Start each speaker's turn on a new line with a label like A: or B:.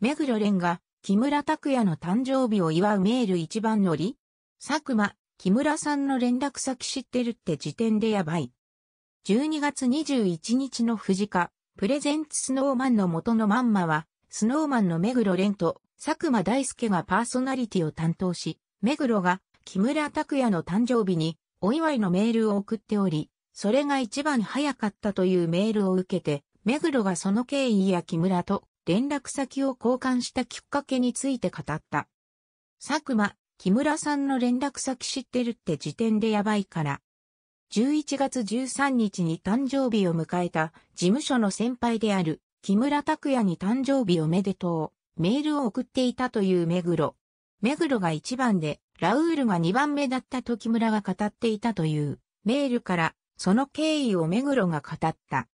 A: 目黒蓮が木村拓哉の誕生日を祝うメール一番乗り佐久間、木村さんの連絡先知ってるって時点でやばい。12月21日の藤家、プレゼンツスノーマンの元のまんまは、スノーマンの目黒蓮と佐久間大介がパーソナリティを担当し、目黒が木村拓哉の誕生日にお祝いのメールを送っており、それが一番早かったというメールを受けて、目黒がその経緯や木村と連絡先を交換したきっかけについて語った。佐久間、木村さんの連絡先知ってるって時点でやばいから。11月13日に誕生日を迎えた事務所の先輩である木村拓也に誕生日おめでとう、メールを送っていたという目黒。目黒が1番で、ラウールが2番目だったと木村が語っていたというメールから、その経緯を目黒が
B: 語った。